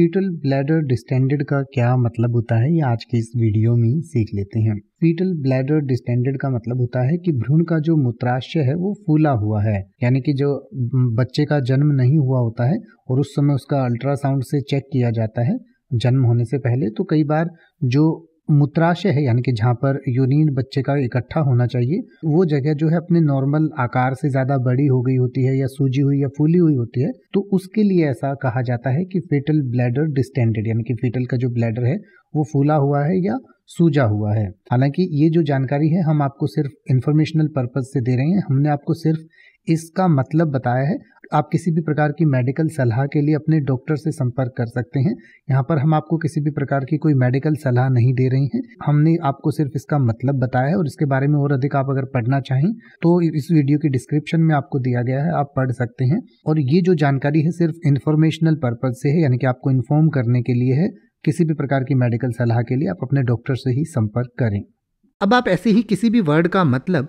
fetal bladder distended का क्या मतलब होता है ये आज के इस वीडियो में सीख लेते हैं फीटल ब्लैडर डिस्टेंडेड का मतलब होता है कि भ्रूण का जो मूत्राशय है वो फूला हुआ है यानी कि जो बच्चे का जन्म नहीं हुआ होता है और उस समय उसका अल्ट्रासाउंड से चेक किया जाता है जन्म होने से पहले तो कई बार जो मूत्राशय है यानी कि जहाँ पर यूनिन बच्चे का इकट्ठा होना चाहिए वो जगह जो है अपने नॉर्मल आकार से ज़्यादा बड़ी हो गई होती है या सूजी हुई या फूली हुई होती है तो उसके लिए ऐसा कहा जाता है कि फेटल ब्लैडर डिस्टेंडेड यानी कि फेटल का जो ब्लैडर है वो फूला हुआ है या सूजा हुआ है हालांकि ये जो जानकारी है हम आपको सिर्फ इन्फॉर्मेशनल पर्पज से दे रहे हैं हमने आपको सिर्फ इसका मतलब बताया है आप किसी भी प्रकार की मेडिकल सलाह के लिए अपने डॉक्टर से संपर्क कर सकते हैं यहाँ पर हम आपको किसी भी प्रकार की कोई मेडिकल सलाह नहीं दे रही हैं हमने आपको सिर्फ इसका मतलब बताया है और इसके बारे में और अधिक आप अगर पढ़ना चाहें तो इस वीडियो के डिस्क्रिप्शन में आपको दिया गया है आप पढ़ सकते हैं और ये जो जानकारी है सिर्फ इन्फॉर्मेशनल पर्पज से है यानी कि आपको इन्फॉर्म करने के लिए है किसी भी प्रकार की मेडिकल सलाह के लिए आप अपने डॉक्टर से ही संपर्क करें अब आप ऐसे ही किसी भी वर्ड का मतलब